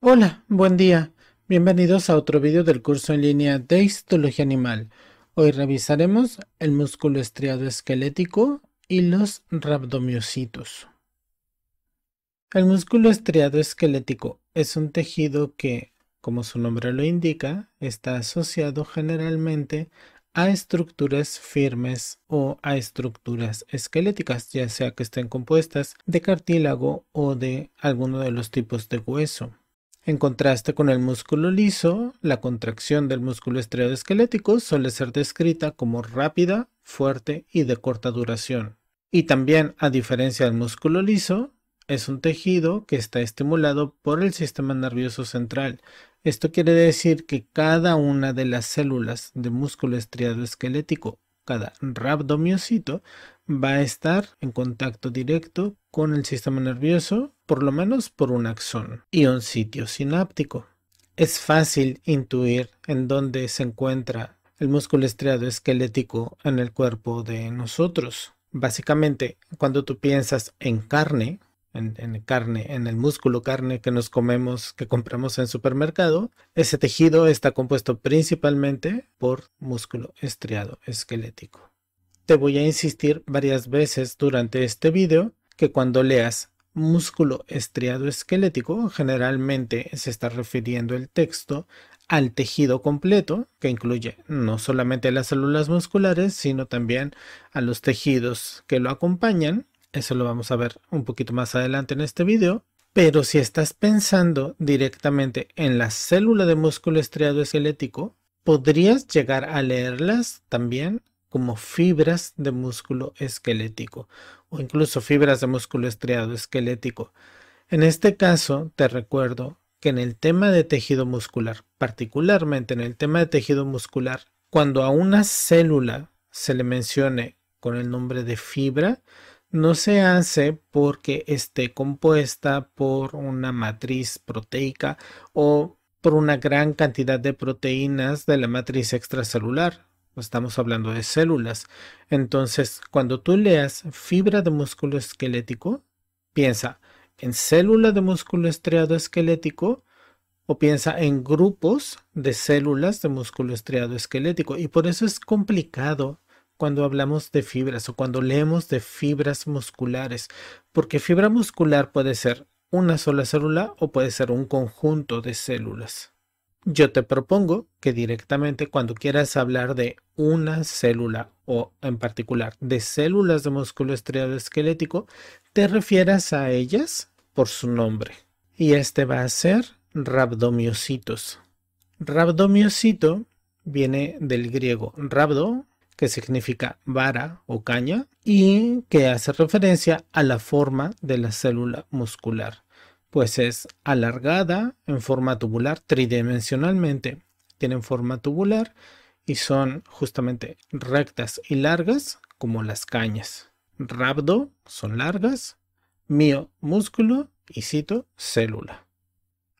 Hola, buen día. Bienvenidos a otro vídeo del curso en línea de Histología Animal. Hoy revisaremos el músculo estriado esquelético y los rabdomiocitos. El músculo estriado esquelético es un tejido que, como su nombre lo indica, está asociado generalmente a estructuras firmes o a estructuras esqueléticas, ya sea que estén compuestas de cartílago o de alguno de los tipos de hueso. En contraste con el músculo liso, la contracción del músculo estriado esquelético suele ser descrita como rápida, fuerte y de corta duración. Y también, a diferencia del músculo liso, es un tejido que está estimulado por el sistema nervioso central. Esto quiere decir que cada una de las células de músculo estriado esquelético, cada rabdomiocito, va a estar en contacto directo con el sistema nervioso por lo menos por un axón y un sitio sináptico. Es fácil intuir en dónde se encuentra el músculo estriado esquelético en el cuerpo de nosotros. Básicamente, cuando tú piensas en carne, en, carne, en el músculo carne que nos comemos, que compramos en supermercado, ese tejido está compuesto principalmente por músculo estriado esquelético. Te voy a insistir varias veces durante este video que cuando leas músculo estriado esquelético, generalmente se está refiriendo el texto al tejido completo, que incluye no solamente las células musculares, sino también a los tejidos que lo acompañan. Eso lo vamos a ver un poquito más adelante en este video. Pero si estás pensando directamente en la célula de músculo estriado esquelético, podrías llegar a leerlas también como fibras de músculo esquelético o incluso fibras de músculo estriado esquelético. En este caso, te recuerdo que en el tema de tejido muscular, particularmente en el tema de tejido muscular, cuando a una célula se le mencione con el nombre de fibra, no se hace porque esté compuesta por una matriz proteica o por una gran cantidad de proteínas de la matriz extracelular, Estamos hablando de células. Entonces, cuando tú leas fibra de músculo esquelético, piensa en célula de músculo estriado esquelético o piensa en grupos de células de músculo estriado esquelético. Y por eso es complicado cuando hablamos de fibras o cuando leemos de fibras musculares, porque fibra muscular puede ser una sola célula o puede ser un conjunto de células. Yo te propongo que directamente cuando quieras hablar de una célula o en particular de células de músculo estriado esquelético, te refieras a ellas por su nombre. Y este va a ser rabdomiocitos. Rabdomiocito viene del griego rabdo, que significa vara o caña, y que hace referencia a la forma de la célula muscular pues es alargada en forma tubular tridimensionalmente. Tienen forma tubular y son justamente rectas y largas como las cañas. Rabdo son largas, mío músculo y cito célula.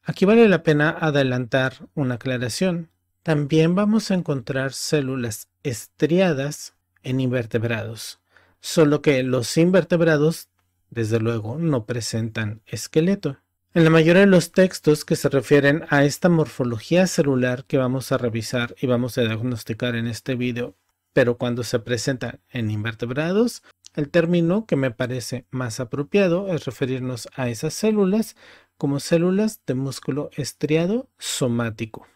Aquí vale la pena adelantar una aclaración. También vamos a encontrar células estriadas en invertebrados, solo que los invertebrados desde luego no presentan esqueleto. En la mayoría de los textos que se refieren a esta morfología celular que vamos a revisar y vamos a diagnosticar en este video, pero cuando se presenta en invertebrados, el término que me parece más apropiado es referirnos a esas células como células de músculo estriado somático.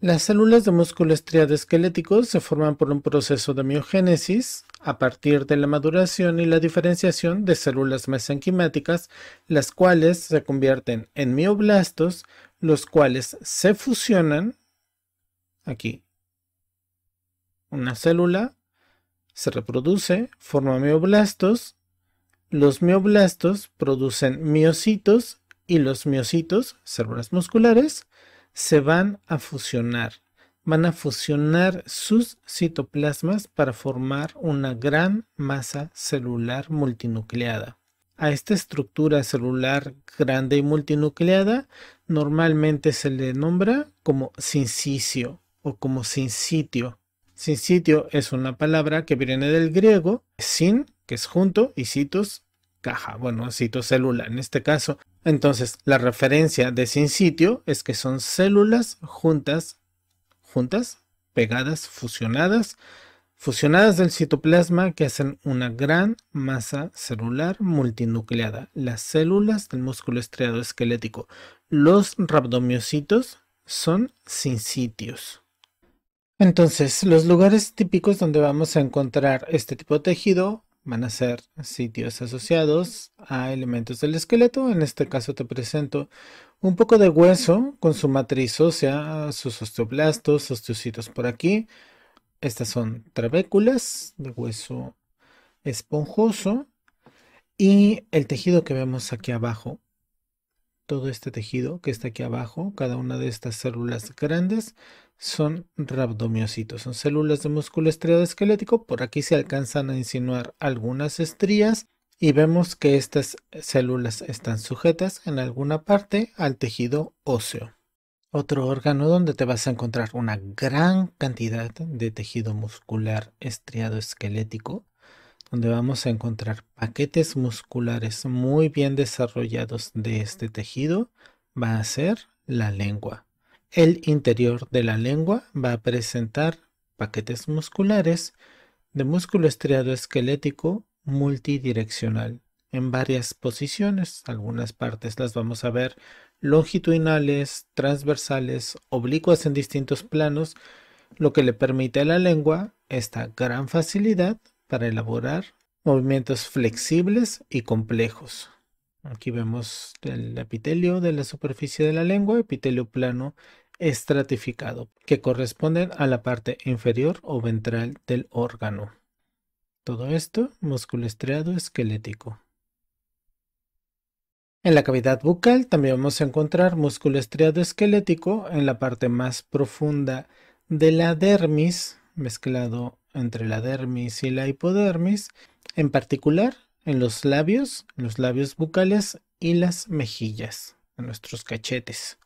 Las células de músculo estriado esquelético se forman por un proceso de miogénesis a partir de la maduración y la diferenciación de células mesenquimáticas, las cuales se convierten en mioblastos, los cuales se fusionan aquí. Una célula se reproduce, forma mioblastos, los mioblastos producen miocitos y los miocitos, células musculares, se van a fusionar. Van a fusionar sus citoplasmas para formar una gran masa celular multinucleada. A esta estructura celular grande y multinucleada normalmente se le nombra como sincicio o como sin sitio sin sitio es una palabra que viene del griego sin, que es junto, y citos, caja, bueno, célula en este caso. Entonces, la referencia de sin sitio es que son células juntas, juntas, pegadas, fusionadas, fusionadas del citoplasma que hacen una gran masa celular multinucleada. Las células del músculo estriado esquelético, los rabdomiocitos, son sin sitios. Entonces, los lugares típicos donde vamos a encontrar este tipo de tejido van a ser sitios asociados a elementos del esqueleto. En este caso te presento un poco de hueso con su matriz o sea sus osteoblastos, osteocitos por aquí. Estas son trabéculas de hueso esponjoso y el tejido que vemos aquí abajo. Todo este tejido que está aquí abajo, cada una de estas células grandes son rhabdomiocitos, son células de músculo estriado esquelético. Por aquí se alcanzan a insinuar algunas estrías y vemos que estas células están sujetas en alguna parte al tejido óseo. Otro órgano donde te vas a encontrar una gran cantidad de tejido muscular estriado esquelético, donde vamos a encontrar paquetes musculares muy bien desarrollados de este tejido, va a ser la lengua. El interior de la lengua va a presentar paquetes musculares de músculo estriado esquelético multidireccional en varias posiciones. Algunas partes las vamos a ver longitudinales, transversales, oblicuas en distintos planos, lo que le permite a la lengua esta gran facilidad para elaborar movimientos flexibles y complejos. Aquí vemos el epitelio de la superficie de la lengua, epitelio plano estratificado, que corresponden a la parte inferior o ventral del órgano. Todo esto, músculo estriado esquelético. En la cavidad bucal también vamos a encontrar músculo estriado esquelético en la parte más profunda de la dermis, mezclado entre la dermis y la hipodermis, en particular en los labios, los labios bucales y las mejillas, en nuestros cachetes.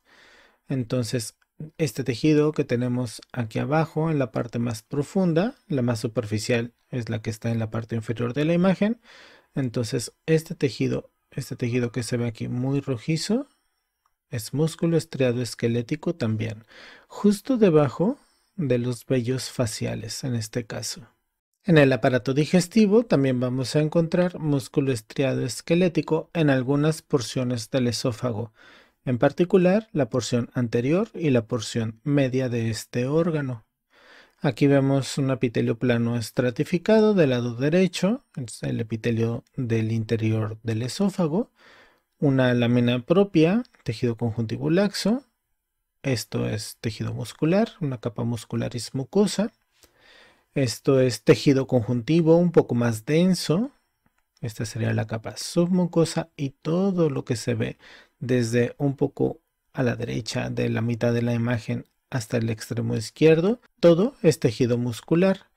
Entonces, este tejido que tenemos aquí abajo en la parte más profunda, la más superficial es la que está en la parte inferior de la imagen. Entonces este tejido, este tejido que se ve aquí muy rojizo, es músculo estriado esquelético también, justo debajo de los vellos faciales en este caso. En el aparato digestivo también vamos a encontrar músculo estriado esquelético en algunas porciones del esófago en particular la porción anterior y la porción media de este órgano. Aquí vemos un epitelio plano estratificado del lado derecho, es el epitelio del interior del esófago, una lámina propia, tejido conjuntivo laxo, esto es tejido muscular, una capa muscular y mucosa, esto es tejido conjuntivo un poco más denso, esta sería la capa submucosa y todo lo que se ve desde un poco a la derecha de la mitad de la imagen hasta el extremo izquierdo. Todo es tejido muscular.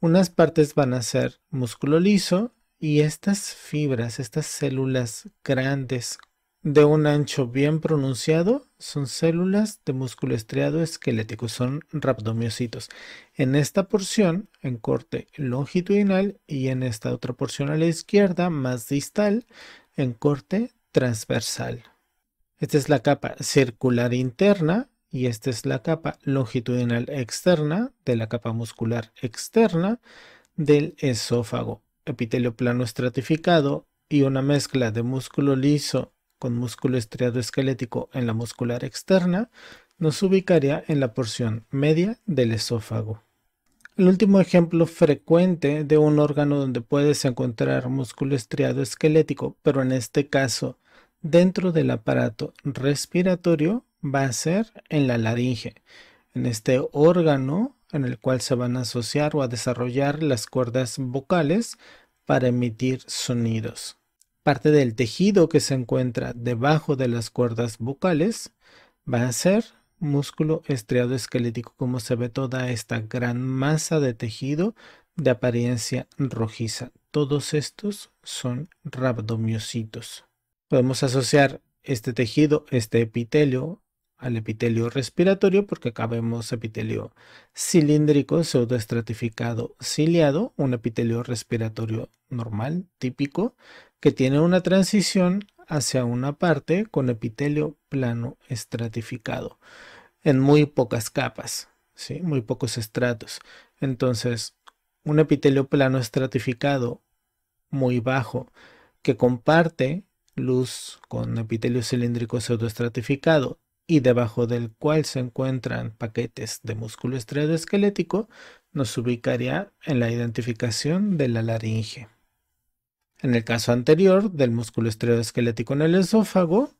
Unas partes van a ser músculo liso y estas fibras, estas células grandes de un ancho bien pronunciado son células de músculo estriado esquelético, son rhabdomiocitos. En esta porción, en corte longitudinal, y en esta otra porción a la izquierda, más distal, en corte transversal. Esta es la capa circular interna y esta es la capa longitudinal externa de la capa muscular externa del esófago. Epitelio plano estratificado y una mezcla de músculo liso con músculo estriado esquelético en la muscular externa nos ubicaría en la porción media del esófago. El último ejemplo frecuente de un órgano donde puedes encontrar músculo estriado esquelético, pero en este caso dentro del aparato respiratorio va a ser en la laringe, en este órgano en el cual se van a asociar o a desarrollar las cuerdas vocales para emitir sonidos. Parte del tejido que se encuentra debajo de las cuerdas vocales va a ser músculo estriado esquelético, como se ve toda esta gran masa de tejido de apariencia rojiza. Todos estos son rabdomiocitos. Podemos asociar este tejido, este epitelio, al epitelio respiratorio, porque acá vemos epitelio cilíndrico, pseudoestratificado, ciliado, un epitelio respiratorio normal, típico, que tiene una transición hacia una parte con epitelio plano estratificado, en muy pocas capas, ¿sí? muy pocos estratos. Entonces, un epitelio plano estratificado muy bajo que comparte luz con epitelio cilíndrico pseudoestratificado y debajo del cual se encuentran paquetes de músculo esquelético, nos ubicaría en la identificación de la laringe. En el caso anterior del músculo esquelético en el esófago,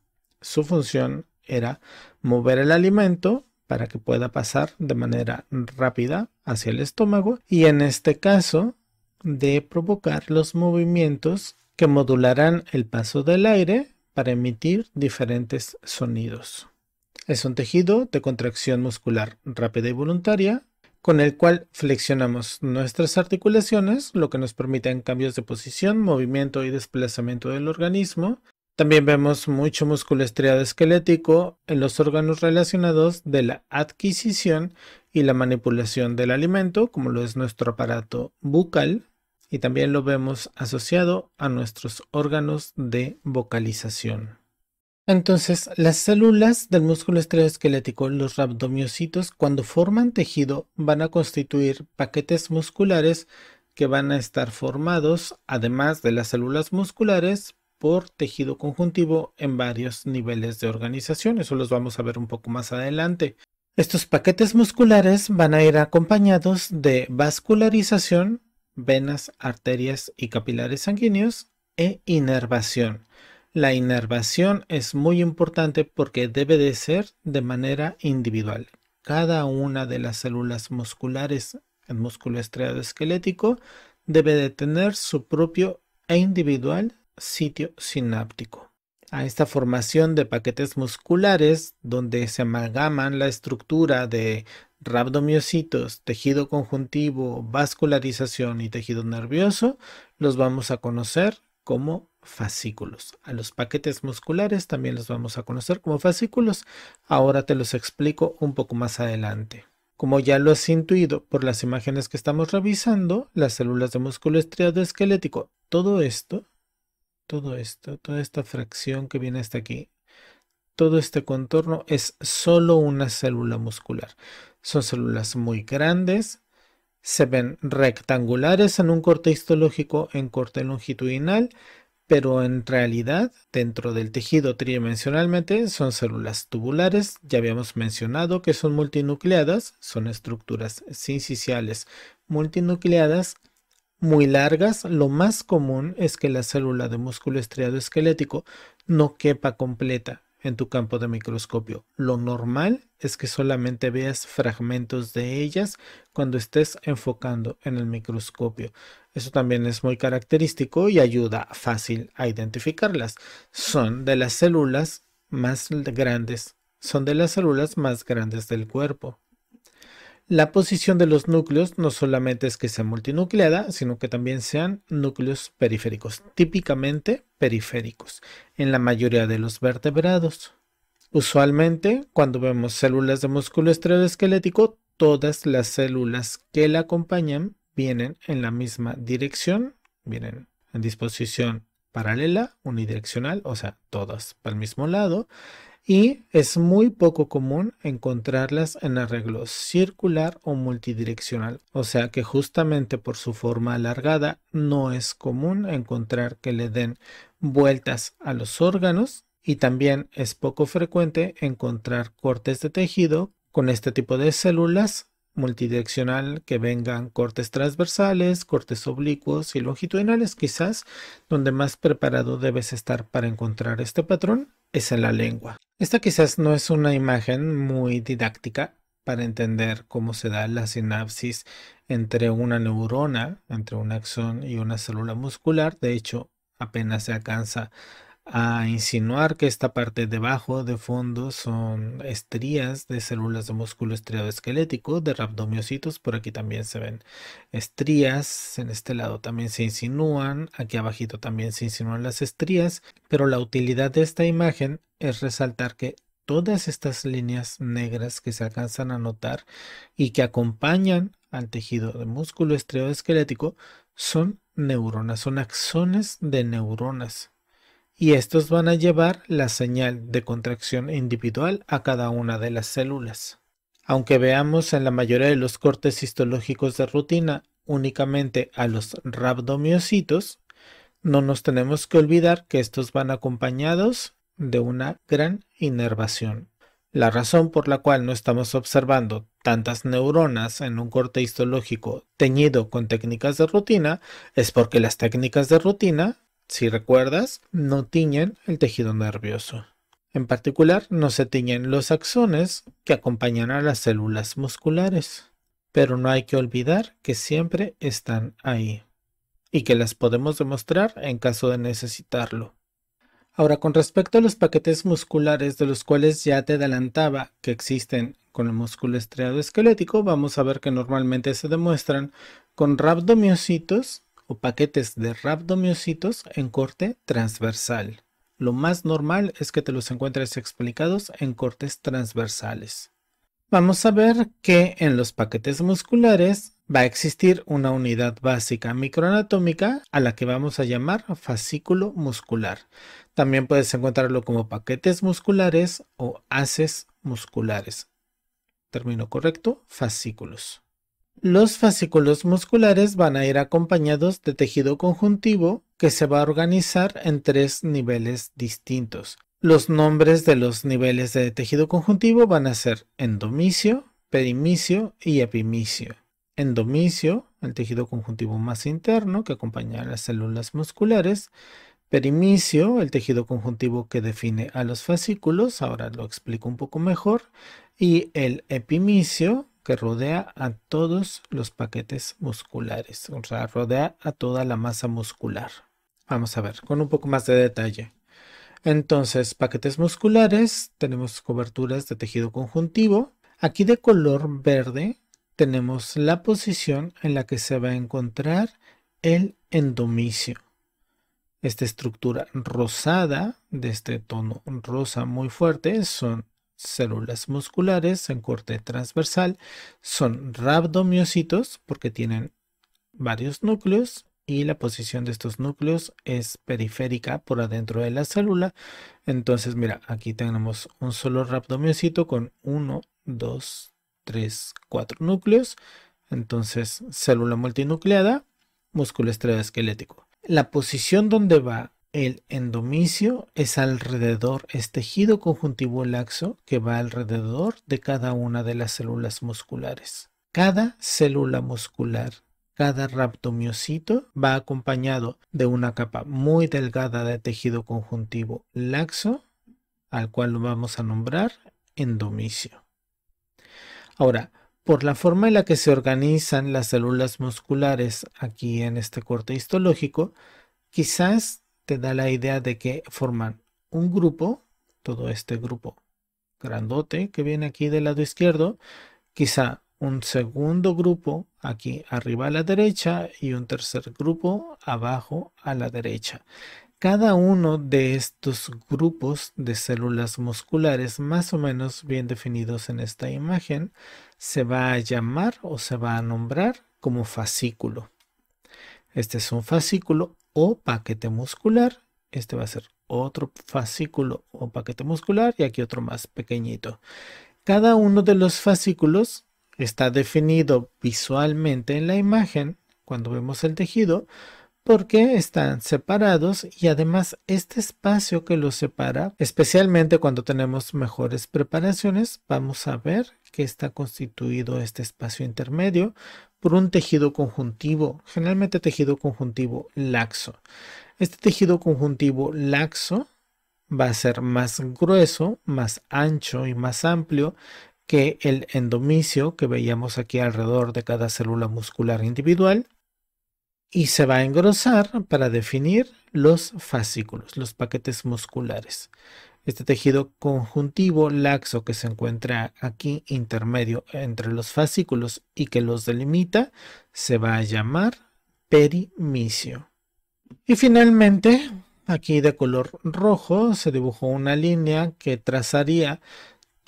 su función era mover el alimento para que pueda pasar de manera rápida hacia el estómago y en este caso de provocar los movimientos que modularán el paso del aire para emitir diferentes sonidos. Es un tejido de contracción muscular rápida y voluntaria, con el cual flexionamos nuestras articulaciones, lo que nos permite cambios de posición, movimiento y desplazamiento del organismo. También vemos mucho músculo estriado esquelético en los órganos relacionados de la adquisición y la manipulación del alimento, como lo es nuestro aparato bucal, y también lo vemos asociado a nuestros órganos de vocalización. Entonces, las células del músculo esquelético, los rabdomiocitos, cuando forman tejido, van a constituir paquetes musculares que van a estar formados, además de las células musculares, por tejido conjuntivo en varios niveles de organización. Eso los vamos a ver un poco más adelante. Estos paquetes musculares van a ir acompañados de vascularización, venas, arterias y capilares sanguíneos e inervación. La inervación es muy importante porque debe de ser de manera individual. Cada una de las células musculares el músculo estriado esquelético debe de tener su propio e individual sitio sináptico. A esta formación de paquetes musculares, donde se amalgaman la estructura de rabdomiocitos, tejido conjuntivo, vascularización y tejido nervioso, los vamos a conocer como fascículos. A los paquetes musculares también los vamos a conocer como fascículos. Ahora te los explico un poco más adelante. Como ya lo has intuido por las imágenes que estamos revisando, las células de músculo estriado esquelético, todo esto, todo esto, toda esta fracción que viene hasta aquí, todo este contorno es solo una célula muscular. Son células muy grandes, se ven rectangulares en un corte histológico en corte longitudinal, pero en realidad dentro del tejido tridimensionalmente son células tubulares, ya habíamos mencionado que son multinucleadas, son estructuras sinciciales multinucleadas muy largas, lo más común es que la célula de músculo estriado esquelético no quepa completa, en tu campo de microscopio. Lo normal es que solamente veas fragmentos de ellas cuando estés enfocando en el microscopio. Eso también es muy característico y ayuda fácil a identificarlas. Son de las células más grandes, son de las células más grandes del cuerpo. La posición de los núcleos no solamente es que sea multinucleada, sino que también sean núcleos periféricos, típicamente periféricos, en la mayoría de los vertebrados. Usualmente, cuando vemos células de músculo esquelético, todas las células que la acompañan vienen en la misma dirección, vienen en disposición paralela, unidireccional, o sea, todas para el mismo lado, y es muy poco común encontrarlas en arreglo circular o multidireccional, o sea que justamente por su forma alargada no es común encontrar que le den vueltas a los órganos y también es poco frecuente encontrar cortes de tejido con este tipo de células multidireccional que vengan cortes transversales, cortes oblicuos y longitudinales quizás, donde más preparado debes estar para encontrar este patrón es en la lengua. Esta quizás no es una imagen muy didáctica para entender cómo se da la sinapsis entre una neurona, entre un axón y una célula muscular. De hecho, apenas se alcanza a insinuar que esta parte debajo de fondo son estrías de células de músculo estriado-esquelético, de rhabdomiocitos, por aquí también se ven estrías, en este lado también se insinúan, aquí abajito también se insinúan las estrías, pero la utilidad de esta imagen es resaltar que todas estas líneas negras que se alcanzan a notar y que acompañan al tejido de músculo esquelético son neuronas, son axones de neuronas. Y estos van a llevar la señal de contracción individual a cada una de las células. Aunque veamos en la mayoría de los cortes histológicos de rutina únicamente a los rabdomiocitos, no nos tenemos que olvidar que estos van acompañados de una gran inervación. La razón por la cual no estamos observando tantas neuronas en un corte histológico teñido con técnicas de rutina es porque las técnicas de rutina, si recuerdas, no tiñen el tejido nervioso. En particular, no se tiñen los axones que acompañan a las células musculares. Pero no hay que olvidar que siempre están ahí y que las podemos demostrar en caso de necesitarlo. Ahora, con respecto a los paquetes musculares de los cuales ya te adelantaba que existen con el músculo estriado esquelético, vamos a ver que normalmente se demuestran con rhabdomiocitos o paquetes de rhabdomiocitos en corte transversal. Lo más normal es que te los encuentres explicados en cortes transversales. Vamos a ver que en los paquetes musculares va a existir una unidad básica microanatómica a la que vamos a llamar fascículo muscular. También puedes encontrarlo como paquetes musculares o haces musculares. Término correcto, fascículos. Los fascículos musculares van a ir acompañados de tejido conjuntivo que se va a organizar en tres niveles distintos. Los nombres de los niveles de tejido conjuntivo van a ser endomicio, perimicio y epimicio. Endomicio, el tejido conjuntivo más interno que acompaña a las células musculares, Perimicio, el tejido conjuntivo que define a los fascículos, ahora lo explico un poco mejor, y el epimicio que rodea a todos los paquetes musculares, o sea, rodea a toda la masa muscular. Vamos a ver con un poco más de detalle. Entonces, paquetes musculares, tenemos coberturas de tejido conjuntivo. Aquí de color verde tenemos la posición en la que se va a encontrar el endomicio esta estructura rosada, de este tono rosa muy fuerte, son células musculares en corte transversal, son rhabdomiocitos porque tienen varios núcleos y la posición de estos núcleos es periférica por adentro de la célula. Entonces, mira, aquí tenemos un solo rabdomiocito con uno, 2, 3, cuatro núcleos. Entonces, célula multinucleada, músculo esquelético la posición donde va el endomicio es alrededor, es tejido conjuntivo laxo que va alrededor de cada una de las células musculares. Cada célula muscular, cada raptomiosito va acompañado de una capa muy delgada de tejido conjuntivo laxo, al cual lo vamos a nombrar endomicio. Ahora, por la forma en la que se organizan las células musculares aquí en este corte histológico, quizás te da la idea de que forman un grupo, todo este grupo grandote que viene aquí del lado izquierdo, quizá un segundo grupo aquí arriba a la derecha y un tercer grupo abajo a la derecha. Cada uno de estos grupos de células musculares más o menos bien definidos en esta imagen se va a llamar o se va a nombrar como fascículo. Este es un fascículo o paquete muscular. Este va a ser otro fascículo o paquete muscular y aquí otro más pequeñito. Cada uno de los fascículos está definido visualmente en la imagen cuando vemos el tejido porque están separados y además este espacio que los separa, especialmente cuando tenemos mejores preparaciones, vamos a ver que está constituido este espacio intermedio por un tejido conjuntivo, generalmente tejido conjuntivo laxo. Este tejido conjuntivo laxo va a ser más grueso, más ancho y más amplio que el endomicio que veíamos aquí alrededor de cada célula muscular individual y se va a engrosar para definir los fascículos, los paquetes musculares. Este tejido conjuntivo laxo que se encuentra aquí intermedio entre los fascículos y que los delimita se va a llamar perimicio. Y finalmente, aquí de color rojo se dibujó una línea que trazaría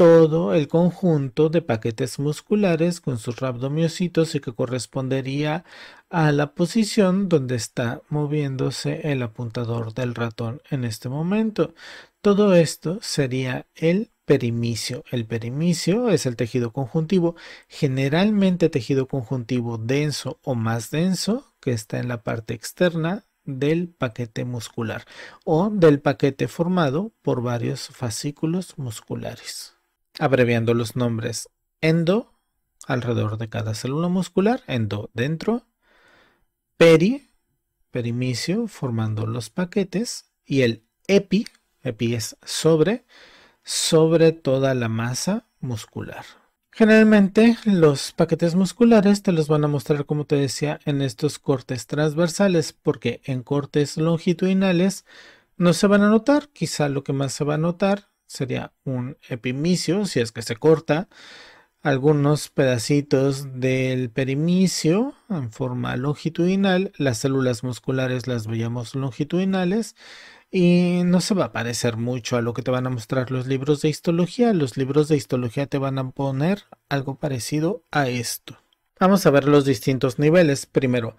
todo el conjunto de paquetes musculares con sus rabdomiocitos y que correspondería a la posición donde está moviéndose el apuntador del ratón en este momento. Todo esto sería el perimicio. El perimicio es el tejido conjuntivo, generalmente tejido conjuntivo denso o más denso, que está en la parte externa del paquete muscular o del paquete formado por varios fascículos musculares abreviando los nombres endo, alrededor de cada célula muscular, endo dentro, peri, perimicio, formando los paquetes, y el epi, epi es sobre, sobre toda la masa muscular. Generalmente los paquetes musculares te los van a mostrar, como te decía, en estos cortes transversales, porque en cortes longitudinales no se van a notar, quizá lo que más se va a notar sería un epimicio, si es que se corta, algunos pedacitos del perimicio en forma longitudinal, las células musculares las veíamos longitudinales y no se va a parecer mucho a lo que te van a mostrar los libros de histología. Los libros de histología te van a poner algo parecido a esto. Vamos a ver los distintos niveles. Primero,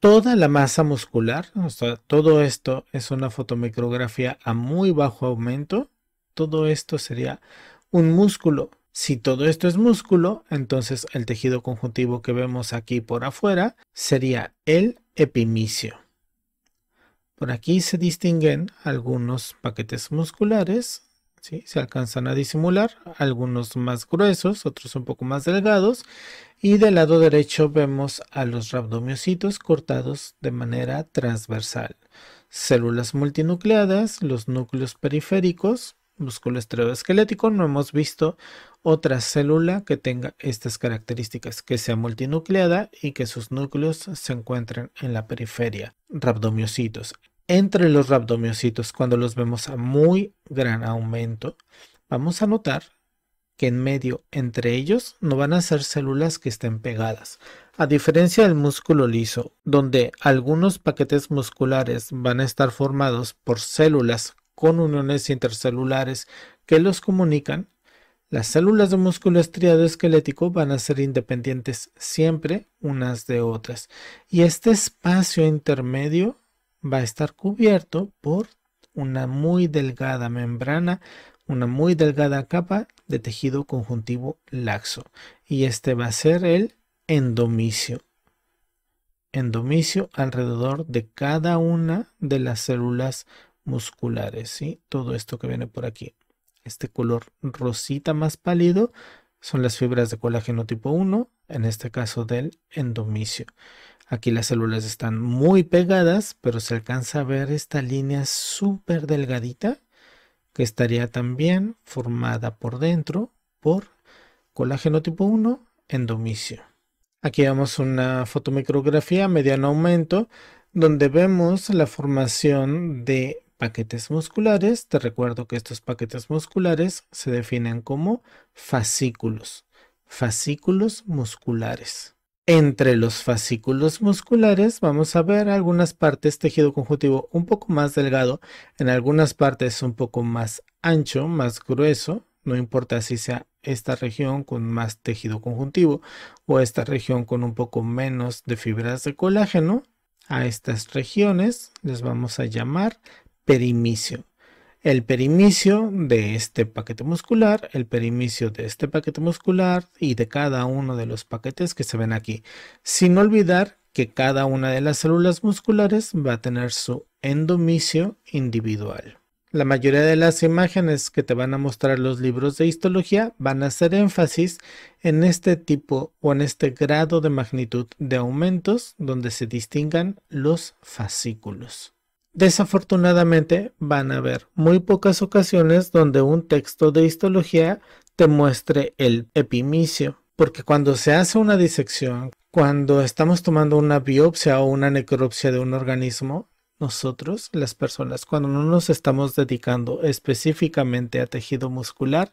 toda la masa muscular, o sea, todo esto es una fotomicrografía a muy bajo aumento todo esto sería un músculo. Si todo esto es músculo, entonces el tejido conjuntivo que vemos aquí por afuera sería el epimicio. Por aquí se distinguen algunos paquetes musculares, se alcanzan a disimular, algunos más gruesos, otros un poco más delgados, y del lado derecho vemos a los rabdomiocitos cortados de manera transversal, células multinucleadas, los núcleos periféricos, músculo pues, esquelético no hemos visto otra célula que tenga estas características, que sea multinucleada y que sus núcleos se encuentren en la periferia. Rabdomiocitos. Entre los rabdomiocitos, cuando los vemos a muy gran aumento, vamos a notar que en medio entre ellos no van a ser células que estén pegadas. A diferencia del músculo liso, donde algunos paquetes musculares van a estar formados por células con uniones intercelulares que los comunican, las células de músculo estriado esquelético van a ser independientes siempre unas de otras. Y este espacio intermedio va a estar cubierto por una muy delgada membrana, una muy delgada capa de tejido conjuntivo laxo. Y este va a ser el endomicio. Endomicio alrededor de cada una de las células musculares, ¿sí? Todo esto que viene por aquí. Este color rosita más pálido son las fibras de colágeno tipo 1, en este caso del endomicio. Aquí las células están muy pegadas, pero se alcanza a ver esta línea súper delgadita que estaría también formada por dentro por colágeno tipo 1, endomicio. Aquí vemos una fotomicrografía mediano aumento donde vemos la formación de paquetes musculares. Te recuerdo que estos paquetes musculares se definen como fascículos, fascículos musculares. Entre los fascículos musculares vamos a ver algunas partes tejido conjuntivo un poco más delgado, en algunas partes un poco más ancho, más grueso, no importa si sea esta región con más tejido conjuntivo o esta región con un poco menos de fibras de colágeno. A estas regiones les vamos a llamar perimicio. El perimicio de este paquete muscular, el perimicio de este paquete muscular y de cada uno de los paquetes que se ven aquí. Sin olvidar que cada una de las células musculares va a tener su endomicio individual. La mayoría de las imágenes que te van a mostrar los libros de histología van a hacer énfasis en este tipo o en este grado de magnitud de aumentos donde se distingan los fascículos. Desafortunadamente, van a haber muy pocas ocasiones donde un texto de histología te muestre el epimicio, porque cuando se hace una disección, cuando estamos tomando una biopsia o una necropsia de un organismo, nosotros, las personas, cuando no nos estamos dedicando específicamente a tejido muscular,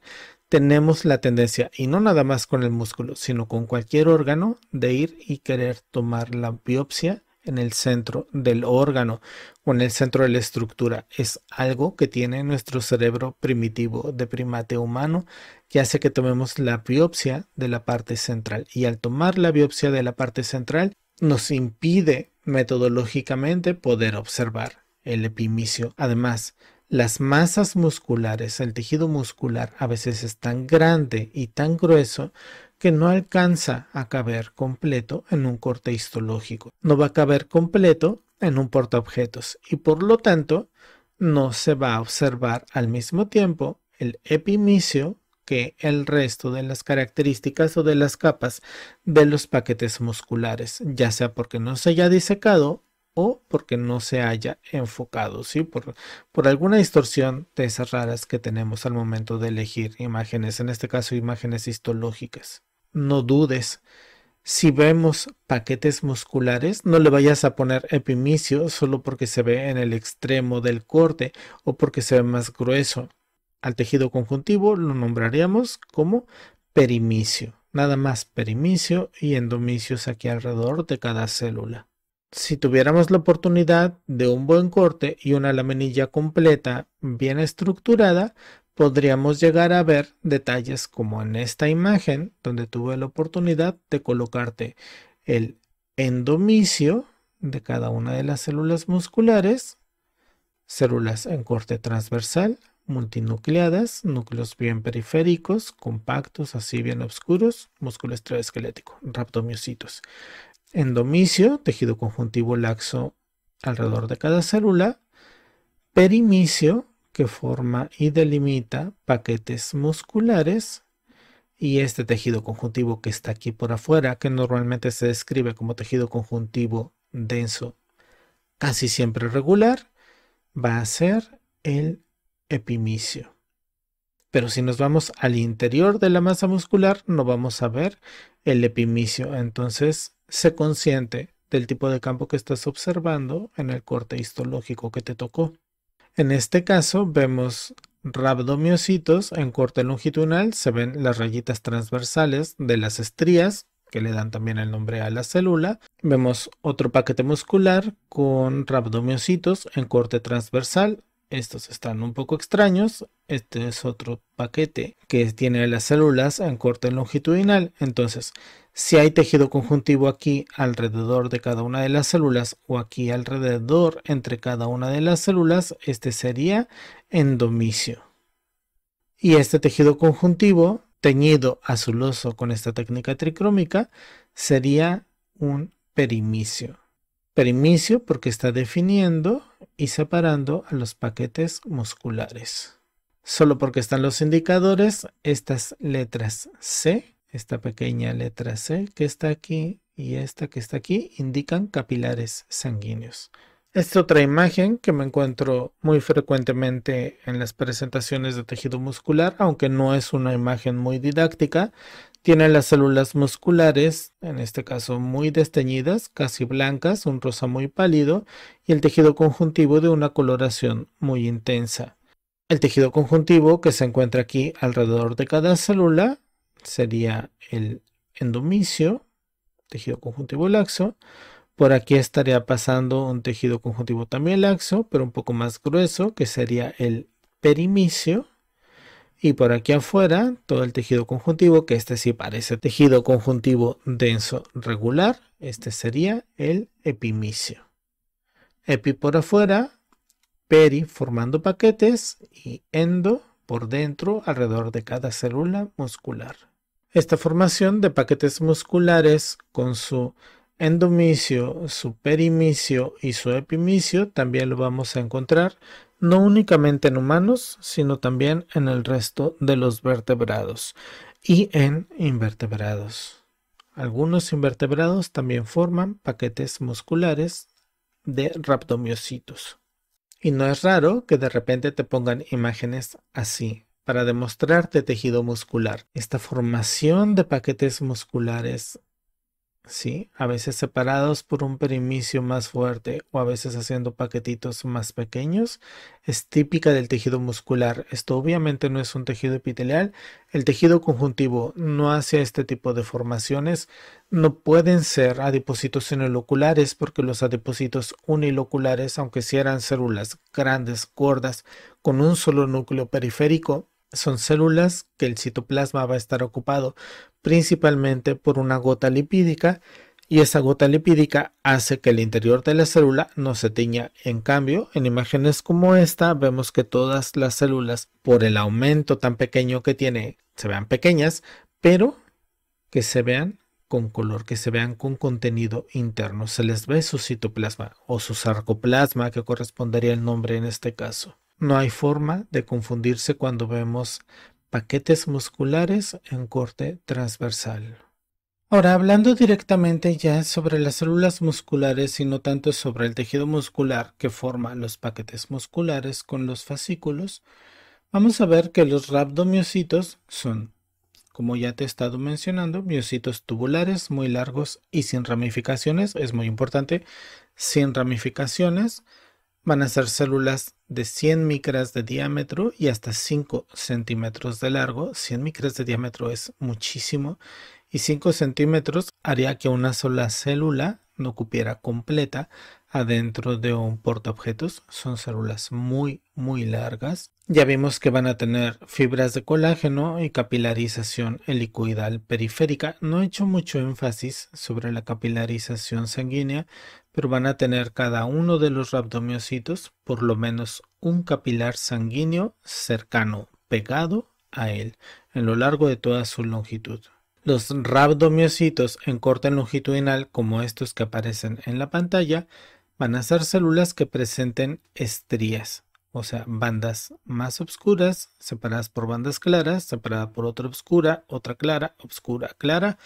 tenemos la tendencia, y no nada más con el músculo, sino con cualquier órgano, de ir y querer tomar la biopsia en el centro del órgano o en el centro de la estructura. Es algo que tiene nuestro cerebro primitivo de primate humano que hace que tomemos la biopsia de la parte central. Y al tomar la biopsia de la parte central nos impide metodológicamente poder observar el epimicio. Además, las masas musculares, el tejido muscular a veces es tan grande y tan grueso que no alcanza a caber completo en un corte histológico. No va a caber completo en un portaobjetos y por lo tanto no se va a observar al mismo tiempo el epimicio que el resto de las características o de las capas de los paquetes musculares, ya sea porque no se haya disecado o porque no se haya enfocado, ¿sí? Por, por, alguna distorsión de esas raras que tenemos al momento de elegir imágenes, en este caso imágenes histológicas no dudes. Si vemos paquetes musculares, no le vayas a poner epimicio solo porque se ve en el extremo del corte o porque se ve más grueso. Al tejido conjuntivo lo nombraríamos como perimicio. Nada más perimicio y endomicios aquí alrededor de cada célula. Si tuviéramos la oportunidad de un buen corte y una laminilla completa bien estructurada, podríamos llegar a ver detalles como en esta imagen, donde tuve la oportunidad de colocarte el endomicio de cada una de las células musculares, células en corte transversal, multinucleadas, núcleos bien periféricos, compactos, así bien oscuros, músculo estreoesquelético, raptomiocitos. Endomicio, tejido conjuntivo laxo alrededor de cada célula. Perimicio, que forma y delimita paquetes musculares y este tejido conjuntivo que está aquí por afuera, que normalmente se describe como tejido conjuntivo denso, casi siempre regular, va a ser el epimicio. Pero si nos vamos al interior de la masa muscular, no vamos a ver el epimicio. Entonces, se consciente del tipo de campo que estás observando en el corte histológico que te tocó. En este caso vemos rabdomiocitos en corte longitudinal, se ven las rayitas transversales de las estrías que le dan también el nombre a la célula. Vemos otro paquete muscular con rabdomiocitos en corte transversal. Estos están un poco extraños. Este es otro paquete que tiene las células en corte longitudinal. Entonces, si hay tejido conjuntivo aquí alrededor de cada una de las células o aquí alrededor entre cada una de las células, este sería endomicio. Y este tejido conjuntivo teñido azuloso con esta técnica tricrómica sería un perimicio. Perimicio porque está definiendo y separando a los paquetes musculares. Solo porque están los indicadores, estas letras C esta pequeña letra C que está aquí y esta que está aquí indican capilares sanguíneos. Esta otra imagen que me encuentro muy frecuentemente en las presentaciones de tejido muscular, aunque no es una imagen muy didáctica, tiene las células musculares, en este caso muy desteñidas, casi blancas, un rosa muy pálido y el tejido conjuntivo de una coloración muy intensa. El tejido conjuntivo que se encuentra aquí alrededor de cada célula sería el endomicio, tejido conjuntivo laxo. Por aquí estaría pasando un tejido conjuntivo también laxo, pero un poco más grueso, que sería el perimicio. Y por aquí afuera, todo el tejido conjuntivo, que este sí parece tejido conjuntivo denso regular, este sería el epimicio. Epi por afuera, peri formando paquetes y endo por dentro alrededor de cada célula muscular. Esta formación de paquetes musculares con su endomicio, su perimicio y su epimicio también lo vamos a encontrar no únicamente en humanos, sino también en el resto de los vertebrados y en invertebrados. Algunos invertebrados también forman paquetes musculares de rhabdomiocitos. Y no es raro que de repente te pongan imágenes así, para demostrarte tejido muscular. Esta formación de paquetes musculares, ¿sí? A veces separados por un perimicio más fuerte o a veces haciendo paquetitos más pequeños, es típica del tejido muscular. Esto obviamente no es un tejido epitelial. El tejido conjuntivo no hace este tipo de formaciones. No pueden ser adipósitos uniloculares porque los adipósitos uniloculares, aunque si eran células grandes, gordas, con un solo núcleo periférico, son células que el citoplasma va a estar ocupado principalmente por una gota lipídica y esa gota lipídica hace que el interior de la célula no se tiña. En cambio, en imágenes como esta vemos que todas las células por el aumento tan pequeño que tiene se vean pequeñas, pero que se vean con color, que se vean con contenido interno. Se les ve su citoplasma o su sarcoplasma que correspondería el nombre en este caso. No hay forma de confundirse cuando vemos paquetes musculares en corte transversal. Ahora, hablando directamente ya sobre las células musculares y no tanto sobre el tejido muscular que forma los paquetes musculares con los fascículos, vamos a ver que los rhabdomiositos son, como ya te he estado mencionando, miocitos tubulares muy largos y sin ramificaciones, es muy importante, sin ramificaciones, Van a ser células de 100 micras de diámetro y hasta 5 centímetros de largo. 100 micras de diámetro es muchísimo y 5 centímetros haría que una sola célula no cupiera completa adentro de un portaobjetos. Son células muy, muy largas. Ya vimos que van a tener fibras de colágeno y capilarización helicoidal periférica. No he hecho mucho énfasis sobre la capilarización sanguínea, pero van a tener cada uno de los rabdomiocitos por lo menos un capilar sanguíneo cercano pegado a él en lo largo de toda su longitud. Los rabdomiocitos en corte longitudinal, como estos que aparecen en la pantalla, van a ser células que presenten estrías, o sea, bandas más oscuras, separadas por bandas claras, separadas por otra oscura, otra clara, oscura, clara,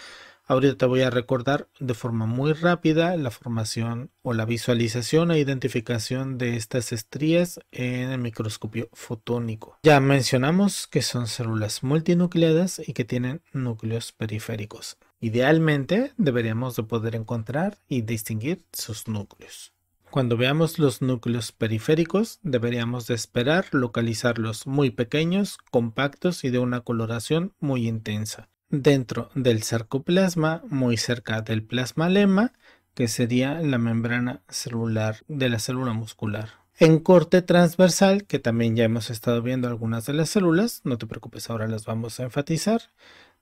Ahorita te voy a recordar de forma muy rápida la formación o la visualización e identificación de estas estrías en el microscopio fotónico. Ya mencionamos que son células multinucleadas y que tienen núcleos periféricos. Idealmente deberíamos de poder encontrar y distinguir sus núcleos. Cuando veamos los núcleos periféricos, deberíamos de esperar localizarlos muy pequeños, compactos y de una coloración muy intensa dentro del sarcoplasma, muy cerca del plasmalema, que sería la membrana celular de la célula muscular. En corte transversal, que también ya hemos estado viendo algunas de las células, no te preocupes, ahora las vamos a enfatizar.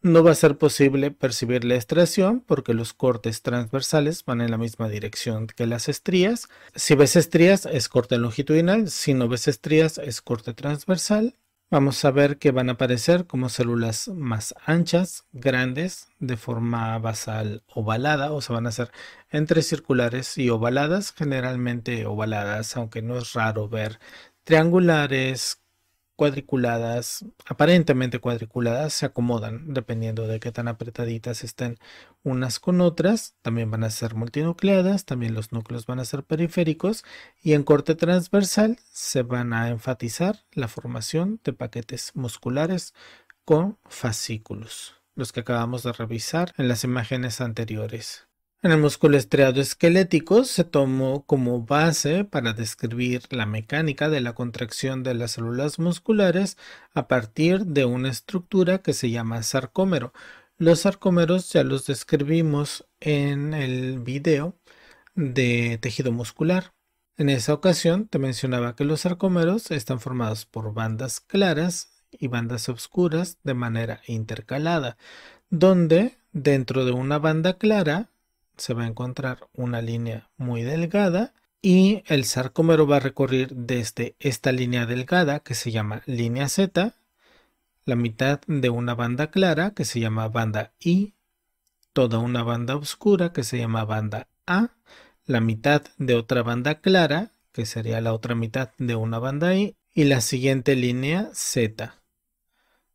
No va a ser posible percibir la extracción porque los cortes transversales van en la misma dirección que las estrías. Si ves estrías es corte longitudinal, si no ves estrías es corte transversal. Vamos a ver que van a aparecer como células más anchas, grandes, de forma basal ovalada, o se van a hacer entre circulares y ovaladas, generalmente ovaladas, aunque no es raro ver triangulares, cuadriculadas, aparentemente cuadriculadas, se acomodan dependiendo de qué tan apretaditas estén unas con otras. También van a ser multinucleadas, también los núcleos van a ser periféricos y en corte transversal se van a enfatizar la formación de paquetes musculares con fascículos, los que acabamos de revisar en las imágenes anteriores. En el músculo estriado esquelético se tomó como base para describir la mecánica de la contracción de las células musculares a partir de una estructura que se llama sarcómero. Los sarcómeros ya los describimos en el video de tejido muscular. En esa ocasión te mencionaba que los sarcómeros están formados por bandas claras y bandas oscuras de manera intercalada, donde dentro de una banda clara se va a encontrar una línea muy delgada y el sarcómero va a recorrer desde esta línea delgada que se llama línea Z, la mitad de una banda clara que se llama banda I, toda una banda oscura que se llama banda A, la mitad de otra banda clara que sería la otra mitad de una banda I y la siguiente línea Z.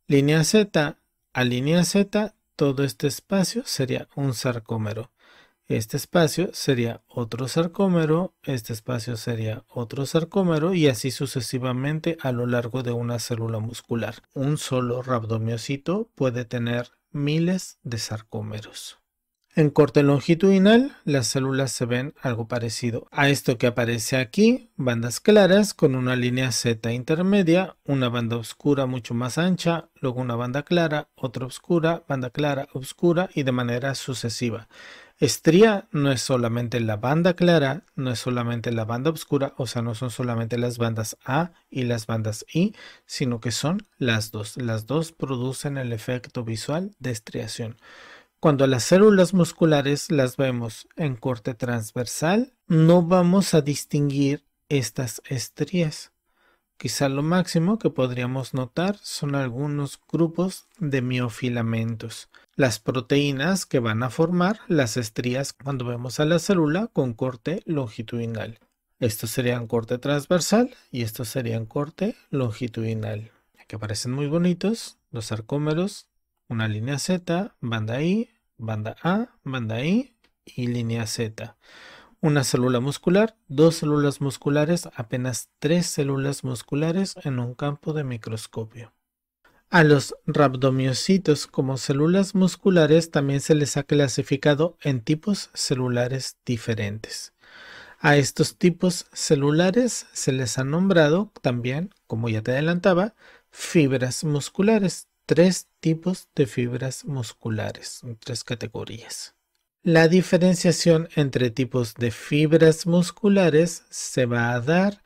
Línea Z a línea Z, todo este espacio sería un sarcómero este espacio sería otro sarcómero, este espacio sería otro sarcómero y así sucesivamente a lo largo de una célula muscular. Un solo rabdomiocito puede tener miles de sarcómeros. En corte longitudinal, las células se ven algo parecido a esto que aparece aquí, bandas claras con una línea Z intermedia, una banda oscura mucho más ancha, luego una banda clara, otra oscura, banda clara, oscura y de manera sucesiva. Estría no es solamente la banda clara, no es solamente la banda oscura, o sea, no son solamente las bandas A y las bandas I, sino que son las dos. Las dos producen el efecto visual de estriación. Cuando las células musculares las vemos en corte transversal, no vamos a distinguir estas estrías. Quizá lo máximo que podríamos notar son algunos grupos de miofilamentos, las proteínas que van a formar las estrías cuando vemos a la célula con corte longitudinal. Estos serían corte transversal y estos serían corte longitudinal. Que aparecen muy bonitos los sarcómeros, una línea Z, banda I, banda A, banda I y línea Z una célula muscular, dos células musculares, apenas tres células musculares en un campo de microscopio. A los rhabdomiocitos como células musculares también se les ha clasificado en tipos celulares diferentes. A estos tipos celulares se les ha nombrado también, como ya te adelantaba, fibras musculares, tres tipos de fibras musculares, tres categorías. La diferenciación entre tipos de fibras musculares se va a dar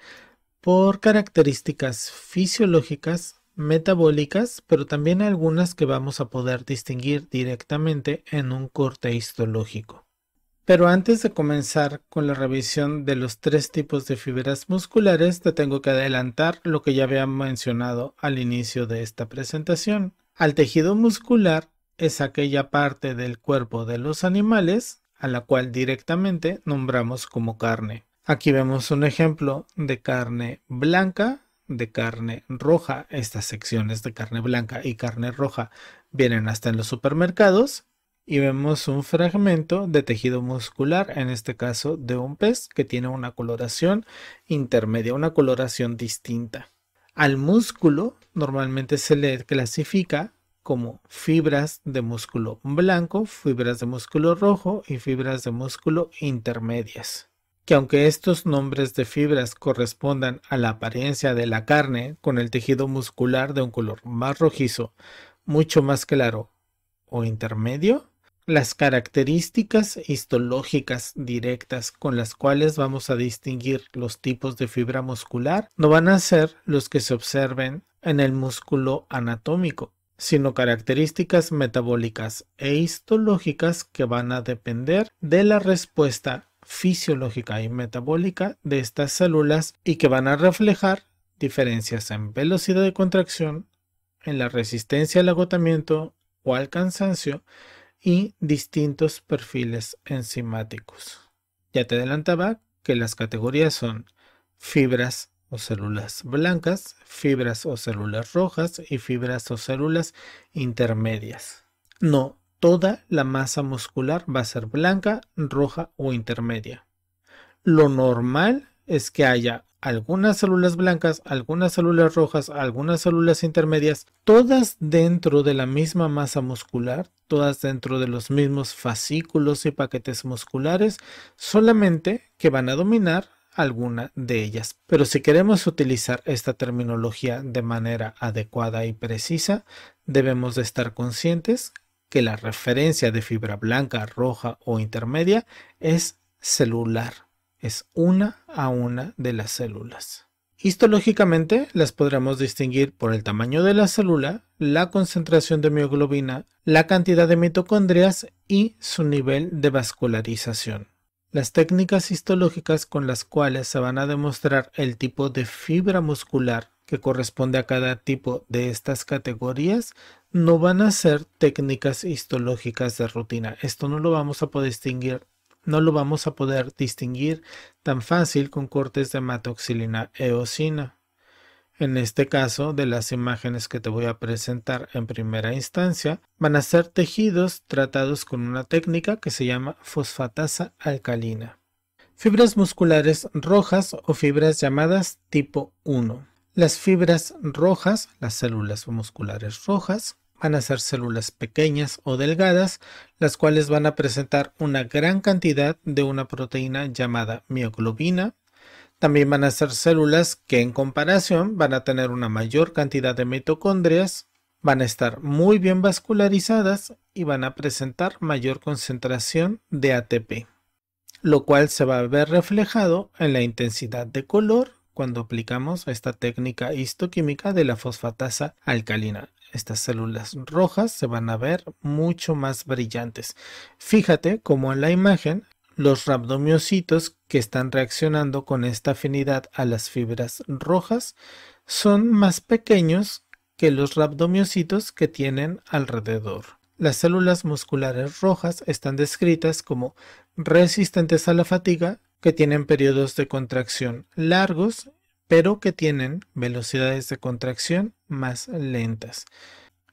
por características fisiológicas, metabólicas, pero también algunas que vamos a poder distinguir directamente en un corte histológico. Pero antes de comenzar con la revisión de los tres tipos de fibras musculares, te tengo que adelantar lo que ya había mencionado al inicio de esta presentación. Al tejido muscular es aquella parte del cuerpo de los animales a la cual directamente nombramos como carne. Aquí vemos un ejemplo de carne blanca, de carne roja. Estas secciones de carne blanca y carne roja vienen hasta en los supermercados. Y vemos un fragmento de tejido muscular, en este caso de un pez, que tiene una coloración intermedia, una coloración distinta. Al músculo normalmente se le clasifica como fibras de músculo blanco, fibras de músculo rojo y fibras de músculo intermedias. Que aunque estos nombres de fibras correspondan a la apariencia de la carne con el tejido muscular de un color más rojizo, mucho más claro o intermedio, las características histológicas directas con las cuales vamos a distinguir los tipos de fibra muscular no van a ser los que se observen en el músculo anatómico, sino características metabólicas e histológicas que van a depender de la respuesta fisiológica y metabólica de estas células y que van a reflejar diferencias en velocidad de contracción, en la resistencia al agotamiento o al cansancio y distintos perfiles enzimáticos. Ya te adelantaba que las categorías son fibras o células blancas, fibras o células rojas y fibras o células intermedias. No, toda la masa muscular va a ser blanca, roja o intermedia. Lo normal es que haya algunas células blancas, algunas células rojas, algunas células intermedias, todas dentro de la misma masa muscular, todas dentro de los mismos fascículos y paquetes musculares, solamente que van a dominar alguna de ellas. Pero si queremos utilizar esta terminología de manera adecuada y precisa, debemos de estar conscientes que la referencia de fibra blanca, roja o intermedia es celular, es una a una de las células. Histológicamente las podremos distinguir por el tamaño de la célula, la concentración de mioglobina, la cantidad de mitocondrias y su nivel de vascularización. Las técnicas histológicas con las cuales se van a demostrar el tipo de fibra muscular que corresponde a cada tipo de estas categorías no van a ser técnicas histológicas de rutina. Esto no lo vamos a poder distinguir, no lo vamos a poder distinguir tan fácil con cortes de hematoxilina eosina. En este caso, de las imágenes que te voy a presentar en primera instancia, van a ser tejidos tratados con una técnica que se llama fosfatasa alcalina. Fibras musculares rojas o fibras llamadas tipo 1. Las fibras rojas, las células musculares rojas, van a ser células pequeñas o delgadas, las cuales van a presentar una gran cantidad de una proteína llamada mioglobina, también van a ser células que en comparación van a tener una mayor cantidad de mitocondrias, van a estar muy bien vascularizadas y van a presentar mayor concentración de ATP, lo cual se va a ver reflejado en la intensidad de color cuando aplicamos esta técnica histoquímica de la fosfatasa alcalina. Estas células rojas se van a ver mucho más brillantes. Fíjate cómo en la imagen los rhabdomiocitos que están reaccionando con esta afinidad a las fibras rojas son más pequeños que los rhabdomiocitos que tienen alrededor. Las células musculares rojas están descritas como resistentes a la fatiga, que tienen periodos de contracción largos, pero que tienen velocidades de contracción más lentas.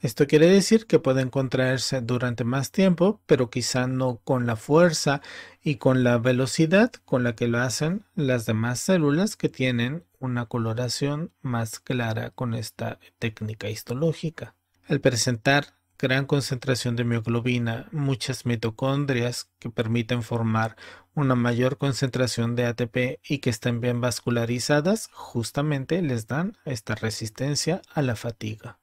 Esto quiere decir que pueden contraerse durante más tiempo, pero quizá no con la fuerza y con la velocidad con la que lo hacen las demás células que tienen una coloración más clara con esta técnica histológica. Al presentar gran concentración de mioglobina, muchas mitocondrias que permiten formar una mayor concentración de ATP y que estén bien vascularizadas, justamente les dan esta resistencia a la fatiga.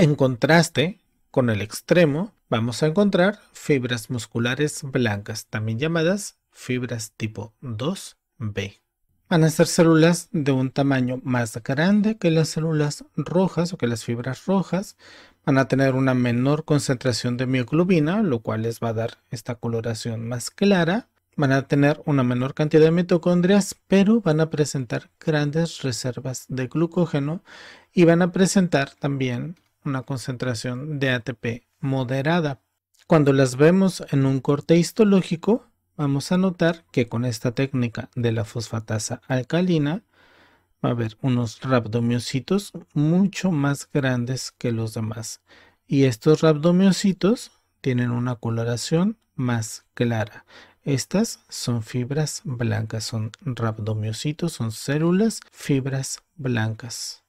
En contraste con el extremo, vamos a encontrar fibras musculares blancas, también llamadas fibras tipo 2B. Van a ser células de un tamaño más grande que las células rojas o que las fibras rojas. Van a tener una menor concentración de mioglobina, lo cual les va a dar esta coloración más clara. Van a tener una menor cantidad de mitocondrias, pero van a presentar grandes reservas de glucógeno y van a presentar también una concentración de ATP moderada. Cuando las vemos en un corte histológico, vamos a notar que con esta técnica de la fosfatasa alcalina va a haber unos rhabdomiocitos mucho más grandes que los demás. Y estos rhabdomiocitos tienen una coloración más clara. Estas son fibras blancas, son rhabdomiocitos, son células, fibras blancas.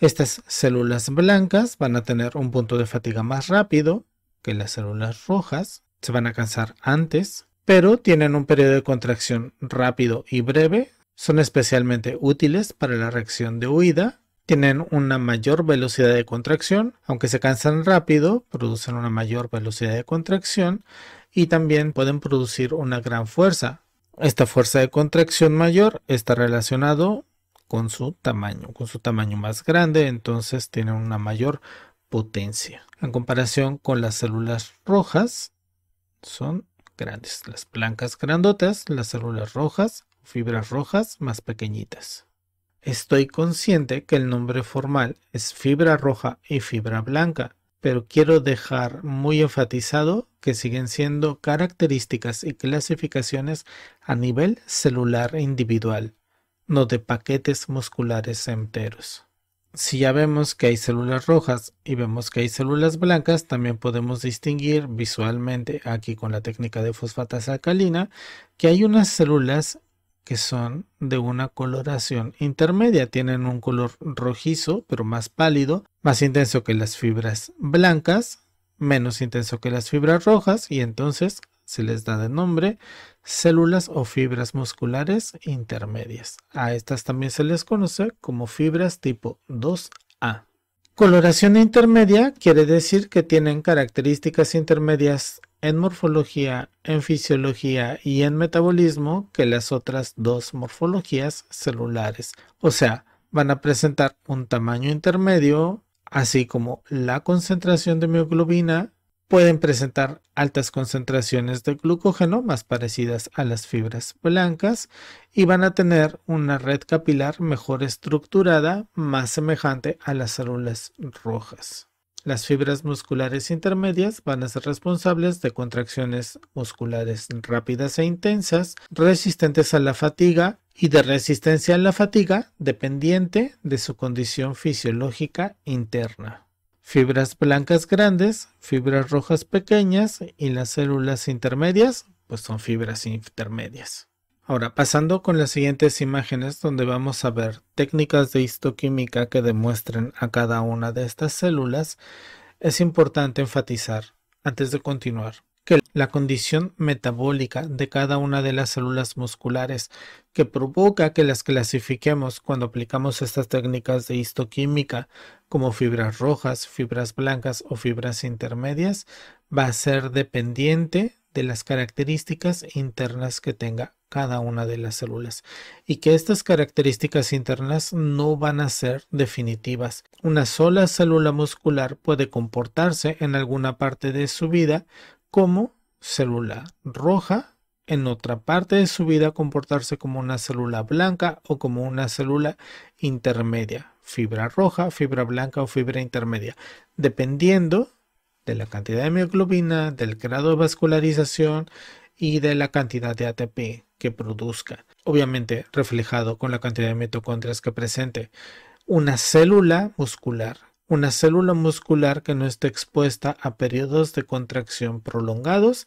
Estas células blancas van a tener un punto de fatiga más rápido que las células rojas, se van a cansar antes, pero tienen un periodo de contracción rápido y breve, son especialmente útiles para la reacción de huida, tienen una mayor velocidad de contracción, aunque se cansan rápido, producen una mayor velocidad de contracción y también pueden producir una gran fuerza. Esta fuerza de contracción mayor está relacionado con su tamaño, con su tamaño más grande, entonces tiene una mayor potencia. En comparación con las células rojas, son grandes. Las blancas grandotas, las células rojas, fibras rojas más pequeñitas. Estoy consciente que el nombre formal es fibra roja y fibra blanca, pero quiero dejar muy enfatizado que siguen siendo características y clasificaciones a nivel celular individual no de paquetes musculares enteros. Si ya vemos que hay células rojas y vemos que hay células blancas, también podemos distinguir visualmente aquí con la técnica de fosfatas alcalina que hay unas células que son de una coloración intermedia, tienen un color rojizo pero más pálido, más intenso que las fibras blancas, menos intenso que las fibras rojas y entonces se les da de nombre células o fibras musculares intermedias. A estas también se les conoce como fibras tipo 2A. Coloración intermedia quiere decir que tienen características intermedias en morfología, en fisiología y en metabolismo que las otras dos morfologías celulares. O sea, van a presentar un tamaño intermedio, así como la concentración de mioglobina pueden presentar altas concentraciones de glucógeno más parecidas a las fibras blancas y van a tener una red capilar mejor estructurada, más semejante a las células rojas. Las fibras musculares intermedias van a ser responsables de contracciones musculares rápidas e intensas, resistentes a la fatiga y de resistencia a la fatiga dependiente de su condición fisiológica interna fibras blancas grandes, fibras rojas pequeñas y las células intermedias, pues son fibras intermedias. Ahora, pasando con las siguientes imágenes donde vamos a ver técnicas de histoquímica que demuestren a cada una de estas células, es importante enfatizar, antes de continuar, que la condición metabólica de cada una de las células musculares que provoca que las clasifiquemos cuando aplicamos estas técnicas de histoquímica como fibras rojas, fibras blancas o fibras intermedias va a ser dependiente de las características internas que tenga cada una de las células y que estas características internas no van a ser definitivas. Una sola célula muscular puede comportarse en alguna parte de su vida como célula roja, en otra parte de su vida comportarse como una célula blanca o como una célula intermedia, fibra roja, fibra blanca o fibra intermedia, dependiendo de la cantidad de mioglobina, del grado de vascularización y de la cantidad de ATP que produzca. Obviamente reflejado con la cantidad de mitocondrias que presente. Una célula muscular una célula muscular que no esté expuesta a periodos de contracción prolongados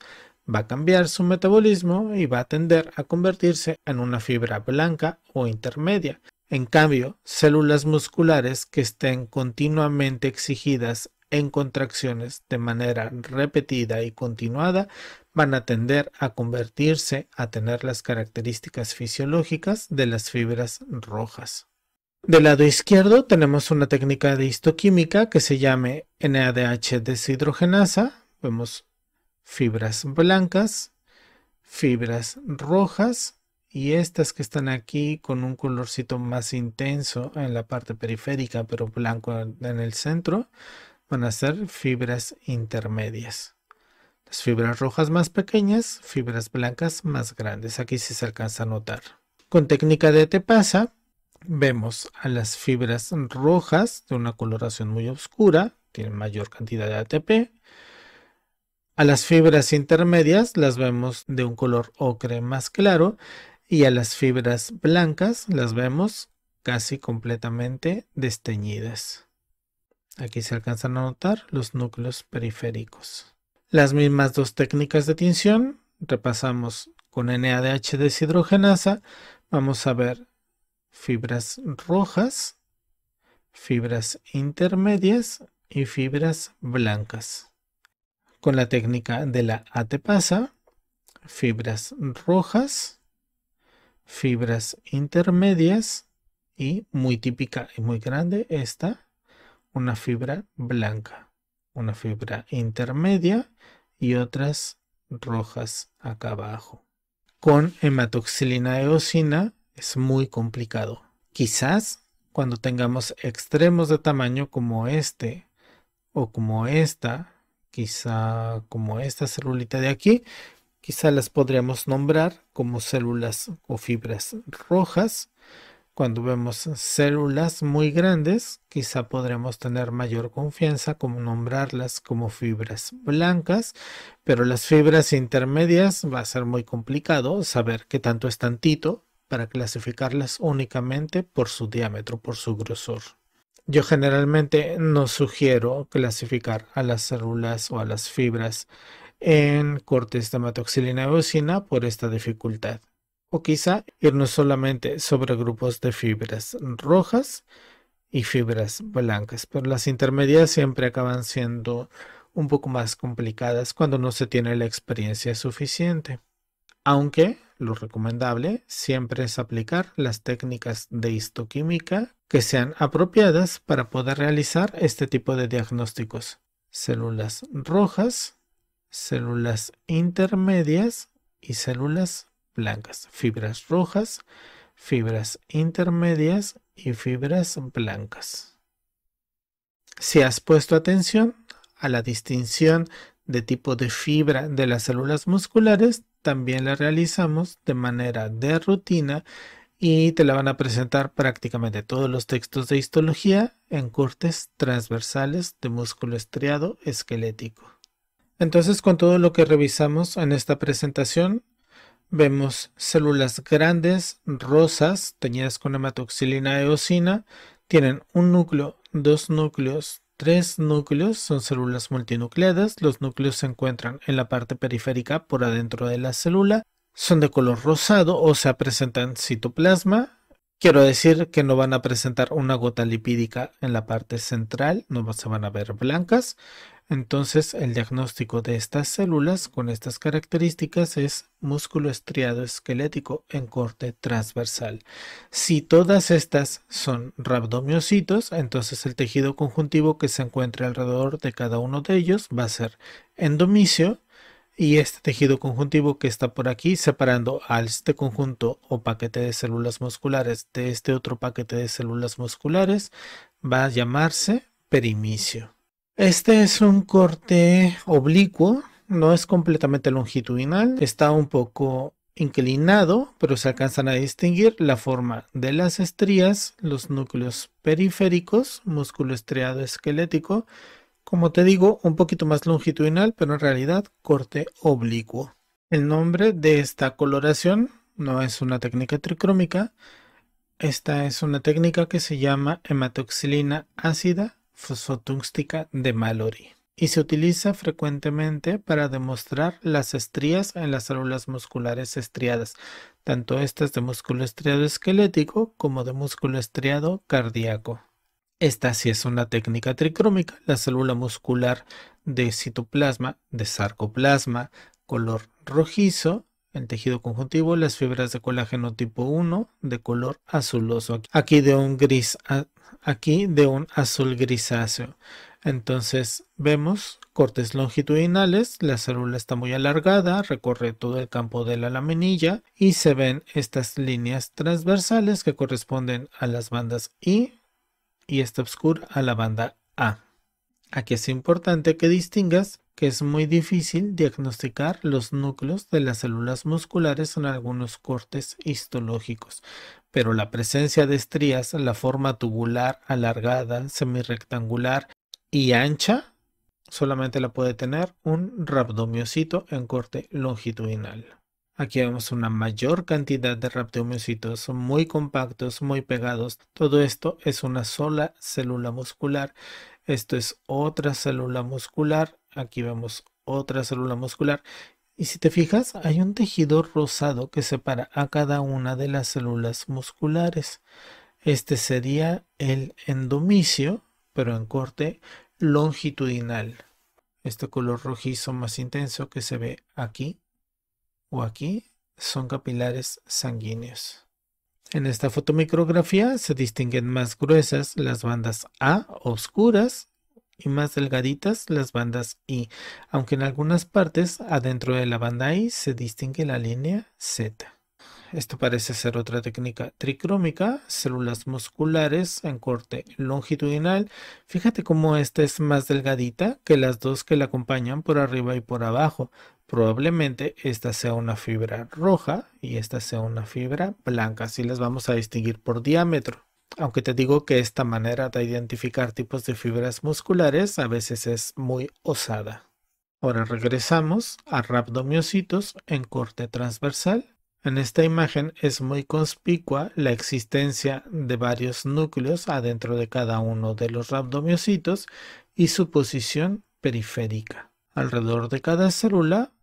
va a cambiar su metabolismo y va a tender a convertirse en una fibra blanca o intermedia. En cambio, células musculares que estén continuamente exigidas en contracciones de manera repetida y continuada van a tender a convertirse a tener las características fisiológicas de las fibras rojas. Del lado izquierdo tenemos una técnica de histoquímica que se llame NADH deshidrogenasa. Vemos fibras blancas, fibras rojas y estas que están aquí con un colorcito más intenso en la parte periférica pero blanco en el centro van a ser fibras intermedias. Las fibras rojas más pequeñas, fibras blancas más grandes. Aquí sí se alcanza a notar. Con técnica de tepasa vemos a las fibras rojas de una coloración muy oscura, tienen mayor cantidad de ATP. A las fibras intermedias las vemos de un color ocre más claro y a las fibras blancas las vemos casi completamente desteñidas. Aquí se alcanzan a notar los núcleos periféricos. Las mismas dos técnicas de tinción repasamos con NADH deshidrogenasa. Vamos a ver fibras rojas, fibras intermedias y fibras blancas. Con la técnica de la atepasa, fibras rojas, fibras intermedias y muy típica y muy grande esta, una fibra blanca, una fibra intermedia y otras rojas acá abajo. Con hematoxilina eosina es muy complicado. Quizás cuando tengamos extremos de tamaño como este o como esta, quizá como esta celulita de aquí, quizá las podríamos nombrar como células o fibras rojas. Cuando vemos células muy grandes, quizá podremos tener mayor confianza como nombrarlas como fibras blancas, pero las fibras intermedias va a ser muy complicado saber qué tanto es tantito para clasificarlas únicamente por su diámetro, por su grosor. Yo generalmente no sugiero clasificar a las células o a las fibras en cortes de hematoxilina eosina por esta dificultad. O quizá irnos solamente sobre grupos de fibras rojas y fibras blancas, pero las intermedias siempre acaban siendo un poco más complicadas cuando no se tiene la experiencia suficiente aunque lo recomendable siempre es aplicar las técnicas de histoquímica que sean apropiadas para poder realizar este tipo de diagnósticos. Células rojas, células intermedias y células blancas. Fibras rojas, fibras intermedias y fibras blancas. Si has puesto atención a la distinción de tipo de fibra de las células musculares también la realizamos de manera de rutina y te la van a presentar prácticamente todos los textos de histología en cortes transversales de músculo estriado esquelético. Entonces con todo lo que revisamos en esta presentación vemos células grandes, rosas, teñidas con hematoxilina eosina, tienen un núcleo, dos núcleos, tres núcleos son células multinucleadas. Los núcleos se encuentran en la parte periférica por adentro de la célula. Son de color rosado o se presentan citoplasma, Quiero decir que no van a presentar una gota lipídica en la parte central, no se van a ver blancas. Entonces el diagnóstico de estas células con estas características es músculo estriado esquelético en corte transversal. Si todas estas son rabdomiocitos, entonces el tejido conjuntivo que se encuentre alrededor de cada uno de ellos va a ser endomicio, y este tejido conjuntivo que está por aquí separando a este conjunto o paquete de células musculares de este otro paquete de células musculares va a llamarse perimicio. Este es un corte oblicuo, no es completamente longitudinal, está un poco inclinado, pero se alcanzan a distinguir la forma de las estrías, los núcleos periféricos, músculo estriado esquelético, como te digo, un poquito más longitudinal, pero en realidad corte oblicuo. El nombre de esta coloración no es una técnica tricrómica, esta es una técnica que se llama hematoxilina ácida fosotúxtica de Mallory y se utiliza frecuentemente para demostrar las estrías en las células musculares estriadas, tanto estas de músculo estriado esquelético como de músculo estriado cardíaco. Esta sí es una técnica tricrómica. La célula muscular de citoplasma, de sarcoplasma, color rojizo, en tejido conjuntivo, las fibras de colágeno tipo 1 de color azuloso. Aquí de un gris, aquí de un azul grisáceo. Entonces vemos cortes longitudinales, la célula está muy alargada, recorre todo el campo de la laminilla y se ven estas líneas transversales que corresponden a las bandas I, y está obscura a la banda A. Aquí es importante que distingas que es muy difícil diagnosticar los núcleos de las células musculares en algunos cortes histológicos, pero la presencia de estrías, la forma tubular, alargada, semirectangular y ancha, solamente la puede tener un rabdomiocito en corte longitudinal. Aquí vemos una mayor cantidad de son muy compactos, muy pegados. Todo esto es una sola célula muscular. Esto es otra célula muscular. Aquí vemos otra célula muscular. Y si te fijas, hay un tejido rosado que separa a cada una de las células musculares. Este sería el endomicio, pero en corte longitudinal. Este color rojizo más intenso que se ve aquí o aquí son capilares sanguíneos. En esta fotomicrografía se distinguen más gruesas las bandas A, oscuras, y más delgaditas las bandas I, aunque en algunas partes adentro de la banda I se distingue la línea Z. Esto parece ser otra técnica tricrómica, células musculares en corte longitudinal. Fíjate cómo esta es más delgadita que las dos que la acompañan por arriba y por abajo, probablemente esta sea una fibra roja y esta sea una fibra blanca. Así las vamos a distinguir por diámetro. Aunque te digo que esta manera de identificar tipos de fibras musculares a veces es muy osada. Ahora regresamos a rhabdomiocitos en corte transversal. En esta imagen es muy conspicua la existencia de varios núcleos adentro de cada uno de los rhabdomiocitos y su posición periférica. Alrededor de cada célula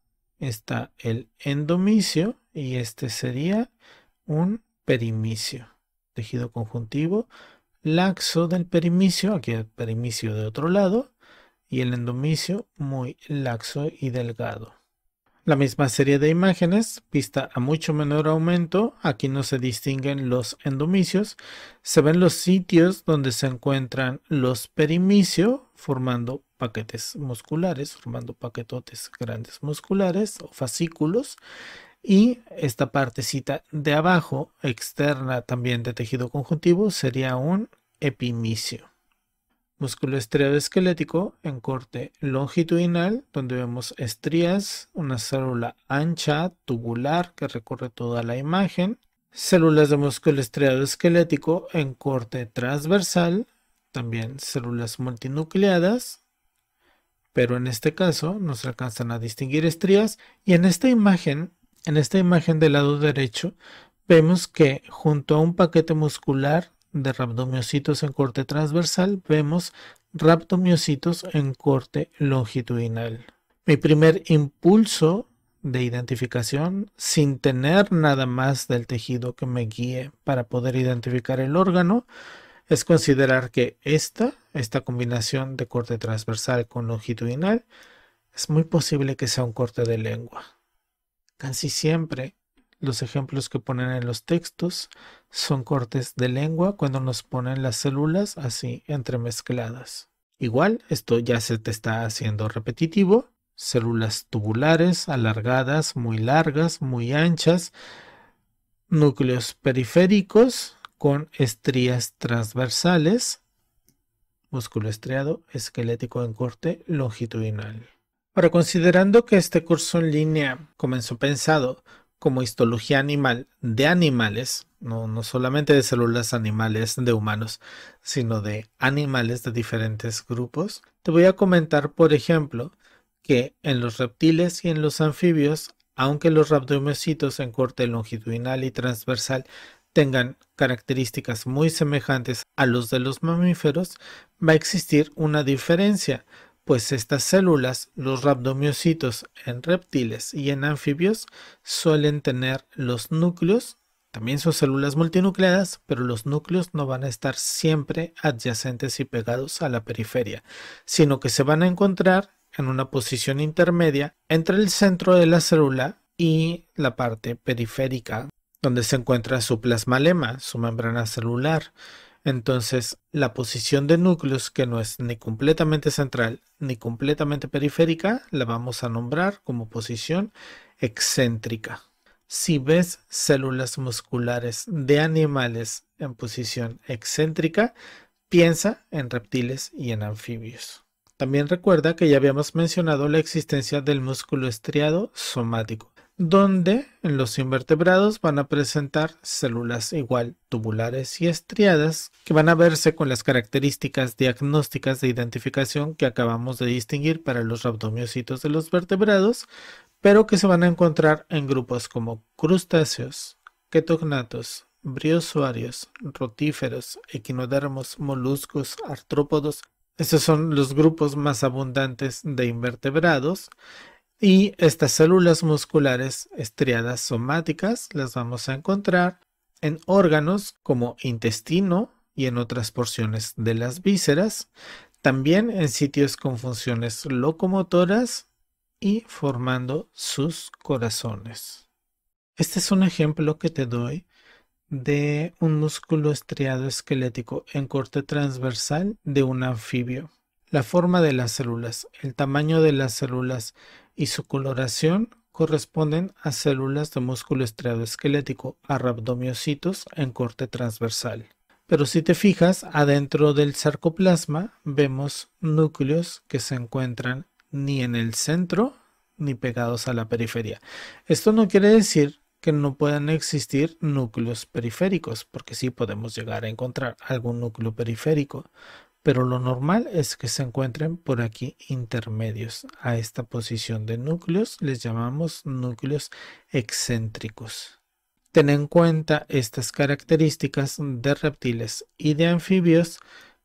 está el endomicio y este sería un perimicio. Tejido conjuntivo laxo del perimicio, aquí el perimicio de otro lado, y el endomicio muy laxo y delgado. La misma serie de imágenes, vista a mucho menor aumento, aquí no se distinguen los endomicios, se ven los sitios donde se encuentran los perimicio formando paquetes musculares, formando paquetotes grandes musculares o fascículos. Y esta partecita de abajo, externa también de tejido conjuntivo, sería un epimicio. Músculo estriado-esquelético en corte longitudinal, donde vemos estrías, una célula ancha, tubular, que recorre toda la imagen. Células de músculo estriado-esquelético en corte transversal, también células multinucleadas, pero en este caso nos alcanzan a distinguir estrías y en esta imagen, en esta imagen del lado derecho, vemos que junto a un paquete muscular de rhabdomiocitos en corte transversal, vemos rhabdomiocitos en corte longitudinal. Mi primer impulso de identificación, sin tener nada más del tejido que me guíe para poder identificar el órgano, es considerar que esta, esta combinación de corte transversal con longitudinal es muy posible que sea un corte de lengua. Casi siempre los ejemplos que ponen en los textos son cortes de lengua cuando nos ponen las células así entremezcladas. Igual, esto ya se te está haciendo repetitivo. Células tubulares, alargadas, muy largas, muy anchas, núcleos periféricos, con estrías transversales, músculo estriado esquelético en corte longitudinal. Ahora, considerando que este curso en línea comenzó pensado como histología animal de animales, no, solamente de células animales de humanos, sino de animales de diferentes grupos, te voy a comentar, por ejemplo, que en los reptiles y en los anfibios, aunque los rabdomiocitos en corte longitudinal y transversal tengan características muy semejantes a los de los mamíferos, va a existir una diferencia, pues estas células, los rabdomiocitos en reptiles y en anfibios, suelen tener los núcleos, también son células multinucleadas, pero los núcleos no van a estar siempre adyacentes y pegados a la periferia, sino que se van a encontrar en una posición intermedia entre el centro de la célula y la parte periférica donde se encuentra su plasmalema, su membrana celular. Entonces, la posición de núcleos, que no es ni completamente central ni completamente periférica, la vamos a nombrar como posición excéntrica. Si ves células musculares de animales en posición excéntrica, piensa en reptiles y en anfibios. También recuerda que ya habíamos mencionado la existencia del músculo estriado somático donde en los invertebrados van a presentar células igual tubulares y estriadas que van a verse con las características diagnósticas de identificación que acabamos de distinguir para los rabdomiocitos de los vertebrados, pero que se van a encontrar en grupos como crustáceos, ketognatos, briosuarios, rotíferos, equinodermos, moluscos, artrópodos. Estos son los grupos más abundantes de invertebrados y estas células musculares estriadas somáticas las vamos a encontrar en órganos como intestino y en otras porciones de las vísceras, también en sitios con funciones locomotoras y formando sus corazones. Este es un ejemplo que te doy de un músculo estriado esquelético en corte transversal de un anfibio. La forma de las células, el tamaño de las células, y su coloración corresponden a células de músculo estriado esquelético, a rabdomiocitos en corte transversal. Pero si te fijas, adentro del sarcoplasma vemos núcleos que se encuentran ni en el centro ni pegados a la periferia. Esto no quiere decir que no puedan existir núcleos periféricos, porque sí podemos llegar a encontrar algún núcleo periférico, pero lo normal es que se encuentren por aquí intermedios. A esta posición de núcleos les llamamos núcleos excéntricos. Ten en cuenta estas características de reptiles y de anfibios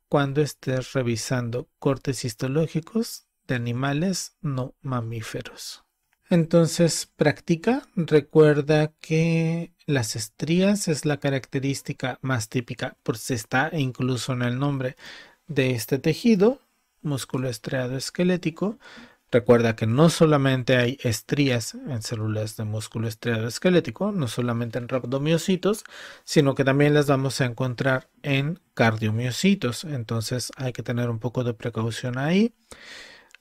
cuando estés revisando cortes histológicos de animales no mamíferos. Entonces, practica, recuerda que las estrías es la característica más típica, por si está incluso en el nombre de este tejido, músculo estriado esquelético. Recuerda que no solamente hay estrías en células de músculo estriado esquelético, no solamente en rhabdomiocitos, sino que también las vamos a encontrar en cardiomiocitos. Entonces hay que tener un poco de precaución ahí.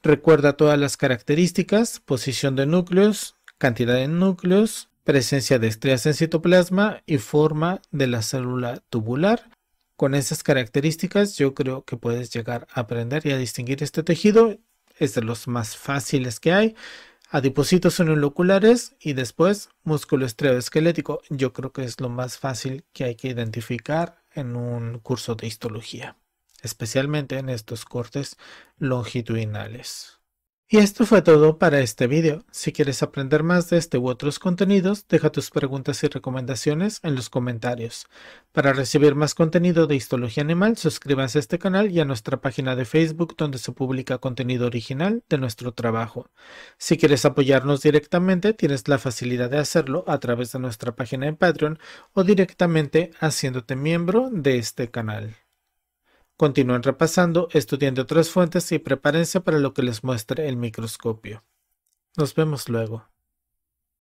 Recuerda todas las características, posición de núcleos, cantidad de núcleos, presencia de estrías en citoplasma y forma de la célula tubular. Con esas características yo creo que puedes llegar a aprender y a distinguir este tejido. Es de los más fáciles que hay. Adipocitos uniloculares y después músculo estreoesquelético Yo creo que es lo más fácil que hay que identificar en un curso de histología, especialmente en estos cortes longitudinales. Y esto fue todo para este video. Si quieres aprender más de este u otros contenidos, deja tus preguntas y recomendaciones en los comentarios. Para recibir más contenido de Histología Animal, suscríbase a este canal y a nuestra página de Facebook donde se publica contenido original de nuestro trabajo. Si quieres apoyarnos directamente, tienes la facilidad de hacerlo a través de nuestra página en Patreon o directamente haciéndote miembro de este canal. Continúen repasando, estudiando otras fuentes y prepárense para lo que les muestre el microscopio. Nos vemos luego.